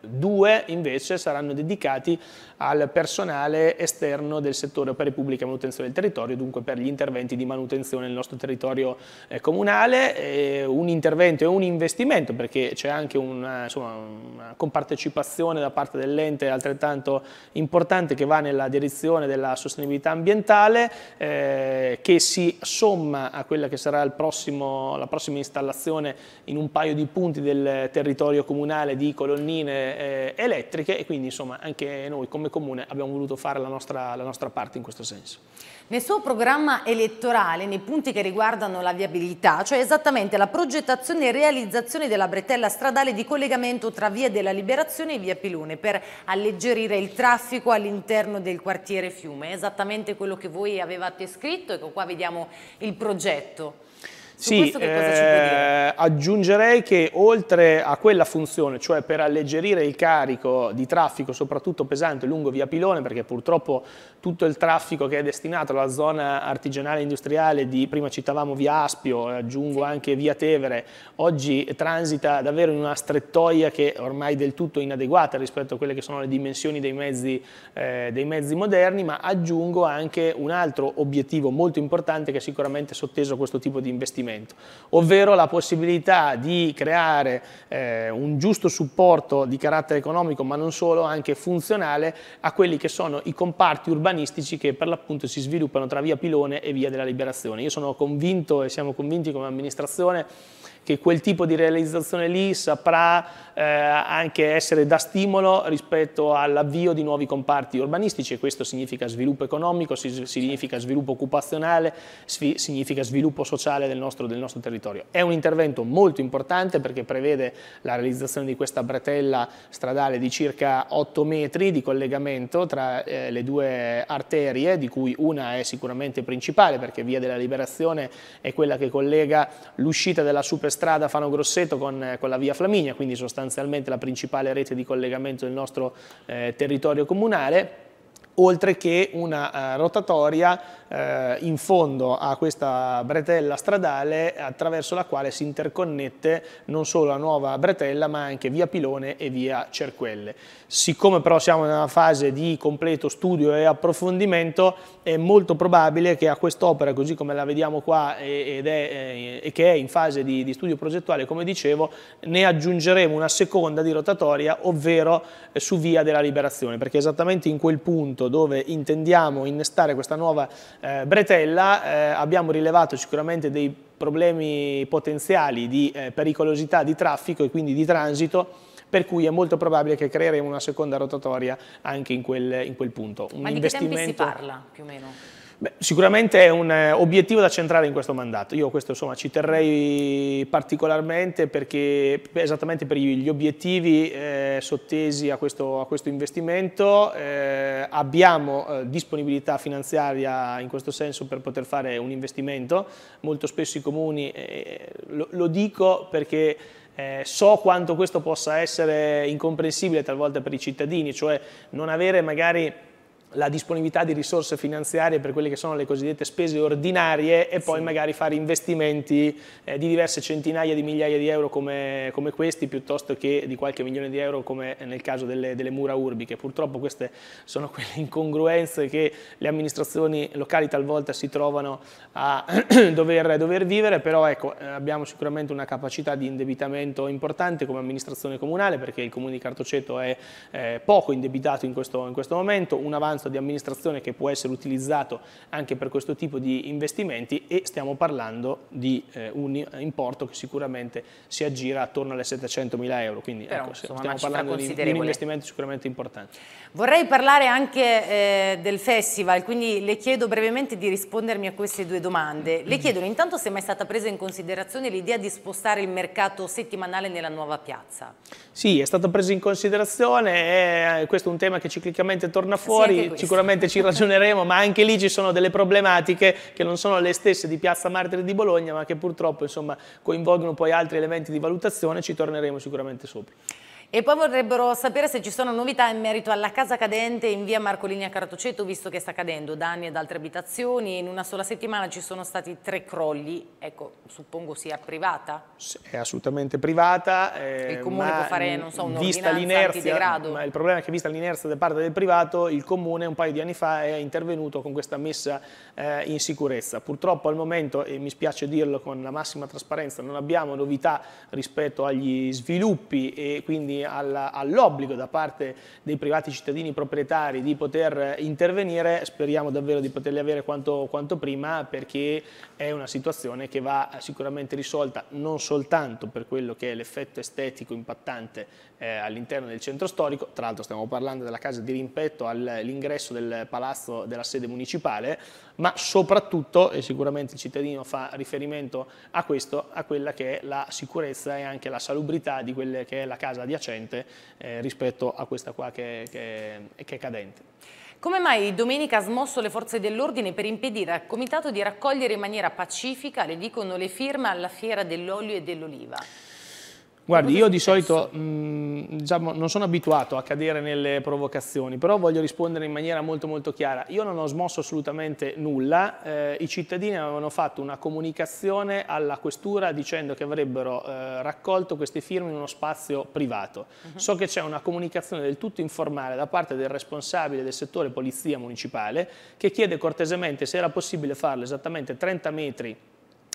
due invece saranno dedicati al personale esterno del settore per pubblica manutenzione del territorio, dunque per gli interventi di manutenzione nel nostro territorio eh, comunale eh, un intervento e un investimento, perché c'è anche una, eh, insomma, una, compartecipazione da parte dell'ente altrettanto importante che va nella direzione della sostenibilità ambientale, eh, che si somma a quella che sarà prossimo, la prossima installazione in un paio di punti del territorio comunale di colonnine eh, elettriche e quindi insomma anche noi come comune abbiamo voluto fare la nostra, la nostra parte in questo senso. Nel suo programma elettorale, nei punti che riguardano la viabilità, cioè esattamente la progettazione e realizzazione della bretella stradale di collegamento tra Via della Liberazione e Via Pilone per alleggerire il traffico all'interno del quartiere Fiume, esattamente quello che voi avevate scritto, ecco qua vediamo il progetto. Su sì, che cosa ci eh, aggiungerei che oltre a quella funzione, cioè per alleggerire il carico di traffico, soprattutto pesante, lungo via Pilone, perché purtroppo tutto il traffico che è destinato alla zona artigianale e industriale di prima citavamo via Aspio, eh, aggiungo anche via Tevere, oggi transita davvero in una strettoia che è ormai del tutto inadeguata rispetto a quelle che sono le dimensioni dei mezzi, eh, dei mezzi moderni, ma aggiungo anche un altro obiettivo molto importante che è sicuramente sotteso a questo tipo di investimento, ovvero la possibilità di creare eh, un giusto supporto di carattere economico, ma non solo, anche funzionale a quelli che sono i comparti urbani urbanistici che per l'appunto si sviluppano tra via Pilone e via della Liberazione. Io sono convinto e siamo convinti come amministrazione che quel tipo di realizzazione lì saprà eh, anche essere da stimolo rispetto all'avvio di nuovi comparti urbanistici e questo significa sviluppo economico, significa sviluppo occupazionale, significa sviluppo sociale del nostro, del nostro territorio. È un intervento molto importante perché prevede la realizzazione di questa bretella stradale di circa 8 metri di collegamento tra eh, le due arterie, di cui una è sicuramente principale perché Via della Liberazione è quella che collega l'uscita della superstrada strada Fano-Grosseto con, eh, con, la via Flaminia, quindi sostanzialmente la principale rete di collegamento del nostro eh, territorio comunale, oltre che una uh, rotatoria eh, in fondo a questa bretella stradale attraverso la quale si interconnette non solo la nuova bretella ma anche via Pilone e via Cerquelle. Siccome però siamo in una fase di completo studio e approfondimento è molto probabile che a quest'opera così come la vediamo qua e, è, eh, e che è in fase di, di studio progettuale come dicevo ne aggiungeremo una seconda di rotatoria ovvero eh, su via della liberazione perché esattamente in quel punto dove intendiamo innestare questa nuova eh, Bretella eh, abbiamo rilevato sicuramente dei problemi potenziali di eh, pericolosità di traffico e quindi di transito per cui è molto probabile che creeremo una seconda rotatoria anche in quel, in quel punto. Un Ma di che tempi si parla più o meno? Beh, sicuramente è un eh, obiettivo da centrare in questo mandato, io questo insomma, ci terrei particolarmente perché esattamente per gli obiettivi eh, sottesi a questo, a questo investimento eh, abbiamo eh, disponibilità finanziaria in questo senso per poter fare un investimento, molto spesso i comuni, eh, lo, lo dico perché eh, so quanto questo possa essere incomprensibile talvolta per i cittadini, cioè non avere magari la disponibilità di risorse finanziarie per quelle che sono le cosiddette spese ordinarie e poi sì. magari fare investimenti eh, di diverse centinaia di migliaia di euro come, come, questi piuttosto che di qualche milione di euro come nel caso delle, delle, mura urbiche. purtroppo queste sono quelle incongruenze che le amministrazioni locali talvolta si trovano a dover, dover, vivere però ecco eh, abbiamo sicuramente una capacità di indebitamento importante come amministrazione comunale perché il comune di Cartoceto è eh, poco indebitato in questo, in questo momento un avanzo contratto di amministrazione che può essere utilizzato anche per questo tipo di investimenti e stiamo parlando di eh, un importo che sicuramente si aggira attorno alle 700 mila euro, quindi Però, ecco, insomma, stiamo parlando di, di, un investimento sicuramente importante. Vorrei parlare anche eh, del festival, quindi le chiedo brevemente di rispondermi a queste due domande. Le mm-hmm. chiedono intanto se è mai stata presa in considerazione l'idea di spostare il mercato settimanale nella nuova piazza. Sì, è stata presa in considerazione, è, questo è un tema che ciclicamente torna fuori, sicuramente ci ragioneremo, ma anche lì ci sono delle problematiche che non sono le stesse di Piazza Martire di Bologna, ma che purtroppo insomma, coinvolgono poi altri elementi di valutazione, ci torneremo sicuramente sopra. E poi vorrebbero sapere se ci sono novità in merito alla casa cadente in via Marcolini a Caratoceto, visto che sta cadendo danni ad altre abitazioni. In una sola settimana ci sono stati tre crolli. Ecco, suppongo sia privata? Sì, è assolutamente privata. Eh, il comune può fare, non so, un'ordinanza antidegrado? Ma il problema è che vista l'inerzia da parte del privato, il comune un paio di anni fa è intervenuto con questa messa eh, in sicurezza. Purtroppo al momento, e mi spiace dirlo con la massima trasparenza, non abbiamo novità rispetto agli sviluppi e quindi all'obbligo da parte dei privati cittadini proprietari di poter intervenire, speriamo davvero di poterli avere quanto, quanto prima perché è una situazione che va sicuramente risolta non soltanto per quello che è l'effetto estetico impattante eh, all'interno del centro storico, tra l'altro stiamo parlando della casa di rimpetto all'ingresso del palazzo della sede municipale, ma soprattutto, e sicuramente il cittadino fa riferimento a questo, a quella che è la sicurezza e anche la salubrità di quella che è la casa adiacente eh, rispetto a questa qua che, che, che è cadente. Come mai domenica ha smosso le forze dell'ordine per impedire al Comitato di raccogliere in maniera pacifica, le dicono le firme, alla fiera dell'olio e dell'oliva? Guardi, io di solito mh, mm, diciamo, non sono abituato a cadere nelle provocazioni, però voglio rispondere in maniera molto molto chiara. Io non ho smosso assolutamente nulla, eh, i cittadini avevano fatto una comunicazione alla questura dicendo che avrebbero eh, raccolto queste firme in uno spazio privato. Uh mhm. -huh. So che c'è una comunicazione del tutto informale da parte del responsabile del settore polizia municipale che chiede cortesemente se era possibile farlo esattamente 30 metri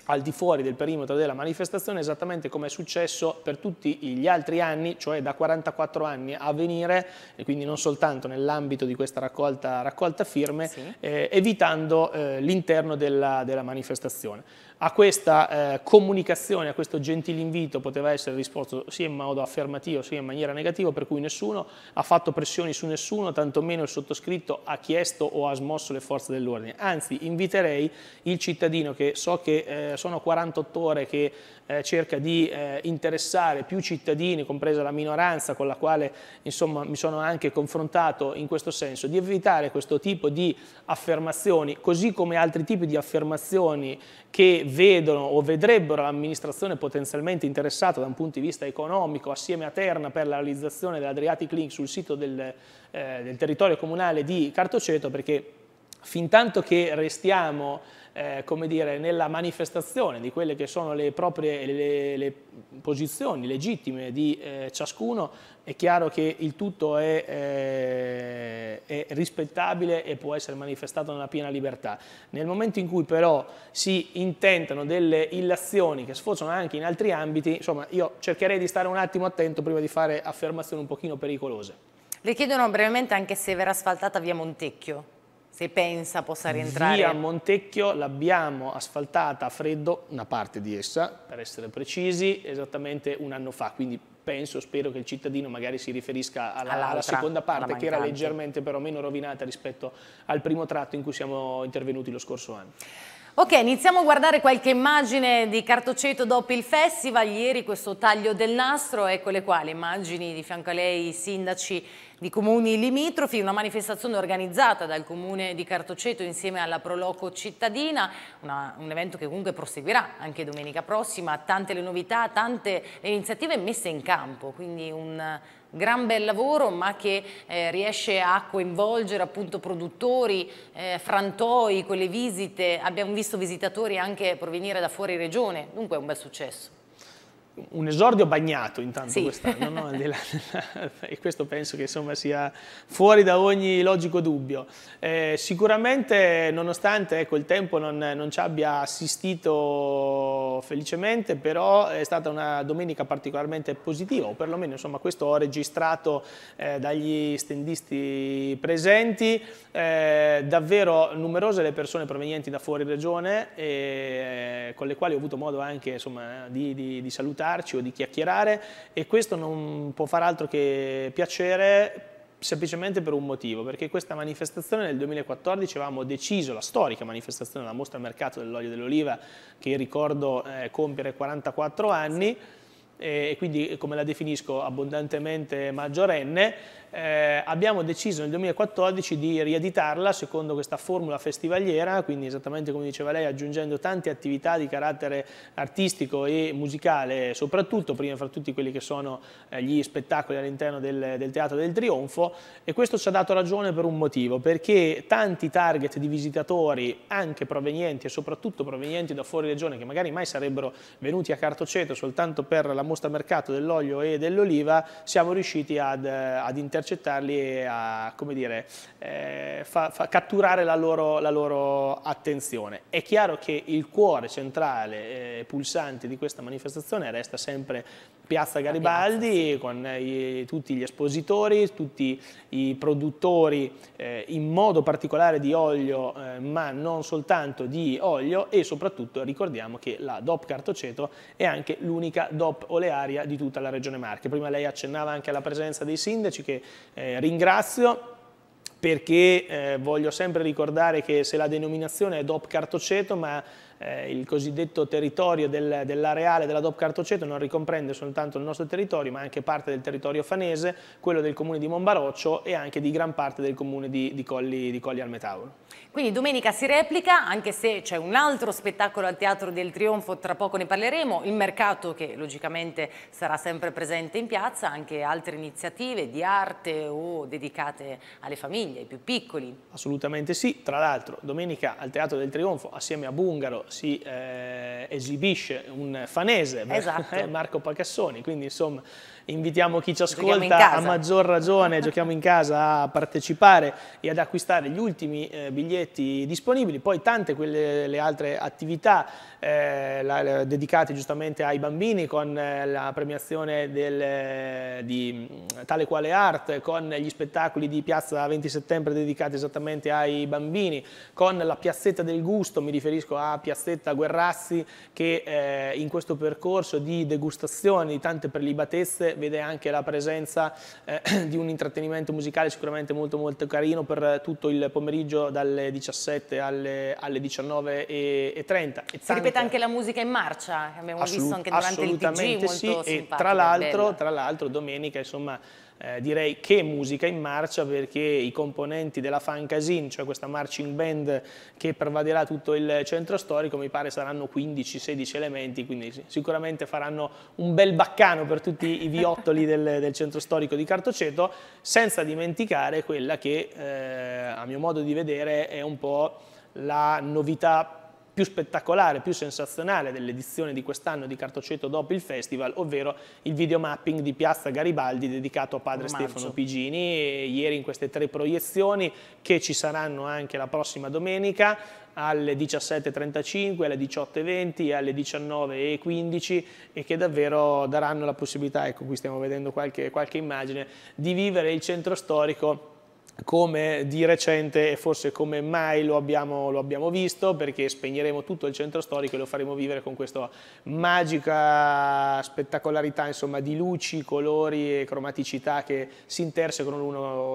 al di fuori del perimetro della manifestazione, esattamente come è successo per tutti gli altri anni, cioè da 44 anni a venire, e quindi non soltanto nell'ambito di questa raccolta, raccolta firme, sì. eh, evitando eh, l'interno della, della manifestazione. A questa eh, comunicazione, a questo gentile invito poteva essere risposto sia in modo affermativo sia in maniera negativa, per cui nessuno ha fatto pressioni su nessuno, tantomeno il sottoscritto ha chiesto o ha smosso le forze dell'ordine. Anzi, inviterei il cittadino che so che eh, sono 48 ore che eh, cerca di eh, interessare più cittadini, compresa la minoranza con la quale insomma, mi sono anche confrontato in questo senso, di evitare questo tipo di affermazioni, così come altri tipi di affermazioni che vedono o vedrebbero l'amministrazione potenzialmente interessata da un punto di vista economico assieme a Terna per la realizzazione dell'Adriatic Link sul sito del, eh, del territorio comunale di Cartoceto, perché fin tanto che restiamo eh, come dire, nella manifestazione di quelle che sono le proprie le, le posizioni legittime di eh, ciascuno, è chiaro che il tutto è, eh, è, rispettabile e può essere manifestato nella piena libertà. Nel momento in cui però si intentano delle illazioni che sfociano anche in altri ambiti, insomma io cercherei di stare un attimo attento prima di fare affermazioni un pochino pericolose. Le chiedono brevemente anche se verrà asfaltata via Montecchio se pensa possa rientrare. Via Montecchio l'abbiamo asfaltata a freddo, una parte di essa, per essere precisi, esattamente un anno fa, quindi penso, spero che il cittadino magari si riferisca alla, alla, seconda parte che era leggermente però meno rovinata rispetto al primo tratto in cui siamo intervenuti lo scorso anno. Ok, iniziamo a guardare qualche immagine di Cartoceto dopo il festival. Ieri questo taglio del nastro, eccole qua, le immagini di fianco a lei i sindaci di comuni limitrofi, una manifestazione organizzata dal comune di Cartoceto insieme alla Proloco Cittadina, una, un evento che comunque proseguirà anche domenica prossima, tante le novità, tante le iniziative messe in campo, quindi un gran bel lavoro ma che eh, riesce a coinvolgere appunto produttori, eh, frantoi con le visite, abbiamo visto visitatori anche provenire da fuori regione, dunque è un bel successo un esordio bagnato intanto sì. quest'anno, no? e questo penso che insomma, sia fuori da ogni logico dubbio. Eh, sicuramente nonostante ecco, il tempo non, non, ci abbia assistito felicemente, però è stata una domenica particolarmente positiva, o perlomeno insomma, questo ho registrato eh, dagli stendisti presenti, eh, davvero numerose le persone provenienti da fuori regione, e, eh, con le quali ho avuto modo anche insomma, di, di, di salutare salutarci o di chiacchierare e questo non può far altro che piacere semplicemente per un motivo, perché questa manifestazione nel 2014 avevamo deciso, la storica manifestazione della mostra al mercato dell'olio dell'oliva, che ricordo eh, compiere 44 anni, e quindi come la definisco abbondantemente maggiorenne, eh, abbiamo deciso nel 2014 di rieditarla secondo questa formula festivaliera, quindi esattamente come diceva lei, aggiungendo tante attività di carattere artistico e musicale, soprattutto prima fra tutti quelli che sono eh, gli spettacoli all'interno del, del Teatro del Trionfo e questo ci ha dato ragione per un motivo, perché tanti target di visitatori, anche provenienti e soprattutto provenienti da fuori regione, che magari mai sarebbero venuti a Cartoceto soltanto per la mostra mercato dell'olio e dell'oliva, siamo riusciti ad, eh, ad intercettare intercettarli e a dire, eh, fa, fa catturare la loro, la loro, attenzione. È chiaro che il cuore centrale eh, pulsante di questa manifestazione resta sempre Piazza Garibaldi piazza, sì. con i, tutti gli espositori, tutti i produttori eh, in modo particolare di olio eh, ma non soltanto di olio e soprattutto ricordiamo che la DOP Cartoceto è anche l'unica DOP olearia di tutta la regione Marche. Prima lei accennava anche alla presenza dei sindaci che eh, ringrazio perché eh, voglio sempre ricordare che se la denominazione è DOP Cartoceto, ma eh, il cosiddetto territorio del, dell'areale della DOP Cartoceto non ricomprende soltanto il nostro territorio, ma anche parte del territorio fanese, quello del comune di Monbaroccio e anche di gran parte del comune di, di Colli, di Colli al Metauro. Quindi domenica si replica, anche se c'è un altro spettacolo al Teatro del Trionfo, tra poco ne parleremo, il mercato che logicamente sarà sempre presente in piazza, anche altre iniziative di arte o dedicate alle famiglie, ai più piccoli. Assolutamente sì, tra l'altro domenica al Teatro del Trionfo assieme a Bungaro si eh, esibisce un fanese, eh, esatto. Marco Pacassoni, quindi insomma invitiamo chi ci ascolta a maggior ragione, giochiamo in casa a partecipare e ad acquistare gli ultimi eh, biglietti disponibili, poi tante quelle le altre attività eh, la, la, dedicate giustamente ai bambini con eh, la premiazione del, eh, di mm, tale quale art, con gli spettacoli di Piazza 20 settembre dedicati esattamente ai bambini, con la piazzetta del gusto, mi riferisco a Piazzetta Guerrassi che eh, in questo percorso di degustazione di tante prelibatezze vede anche la presenza eh, di un intrattenimento musicale sicuramente molto molto carino per tutto il pomeriggio dalle 17 alle, alle 19.30. E, e 30. e si ripete anche la musica in marcia, che abbiamo Assolut visto anche durante il TG, molto sì, e tra l'altro domenica insomma eh, direi che musica in marcia perché i componenti della Fancasin, cioè questa marching band che pervaderà tutto il centro storico, mi pare saranno 15-16 elementi, quindi sicuramente faranno un bel baccano per tutti i viottoli del, del centro storico di Cartoceto, senza dimenticare quella che eh, a mio modo di vedere è un po' la novità più spettacolare, più sensazionale dell'edizione di quest'anno di Cartoceto dopo il festival, ovvero il videomapping di Piazza Garibaldi dedicato a padre Marzo. Stefano Pigini. E ieri in queste tre proiezioni che ci saranno anche la prossima domenica alle 17.35, alle 18.20, alle 19.15 e che davvero daranno la possibilità, ecco qui stiamo vedendo qualche, qualche immagine, di vivere il centro storico come di recente e forse come mai lo abbiamo, lo abbiamo, visto perché spegneremo tutto il centro storico e lo faremo vivere con questa magica spettacolarità insomma, di luci, colori e cromaticità che si intersecono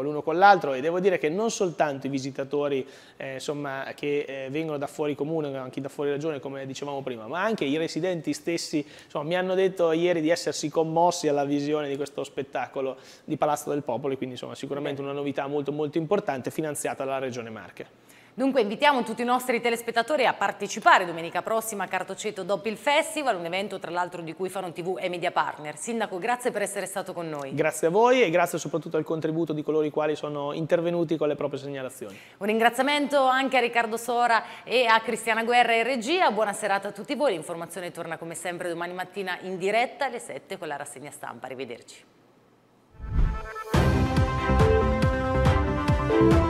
l'uno con l'altro e devo dire che non soltanto i visitatori eh, insomma, che eh, vengono da fuori comune, anche da fuori regione come dicevamo prima, ma anche i residenti stessi insomma, mi hanno detto ieri di essersi commossi alla visione di questo spettacolo di Palazzo del Popolo e quindi insomma, sicuramente una novità molto molto molto importante finanziata dalla Regione Marche. Dunque invitiamo tutti i nostri telespettatori a partecipare domenica prossima a Cartoceto dopo il Festival, un evento tra l'altro di cui Fanon TV e media partner. Sindaco, grazie per essere stato con noi. Grazie a voi e grazie soprattutto al contributo di coloro i quali sono intervenuti con le proprie segnalazioni. Un ringraziamento anche a Riccardo Sora e a Cristiana Guerra in regia. Buona serata a tutti voi. L'informazione torna come sempre domani mattina in diretta alle 7 con la rassegna stampa. Arrivederci. thank you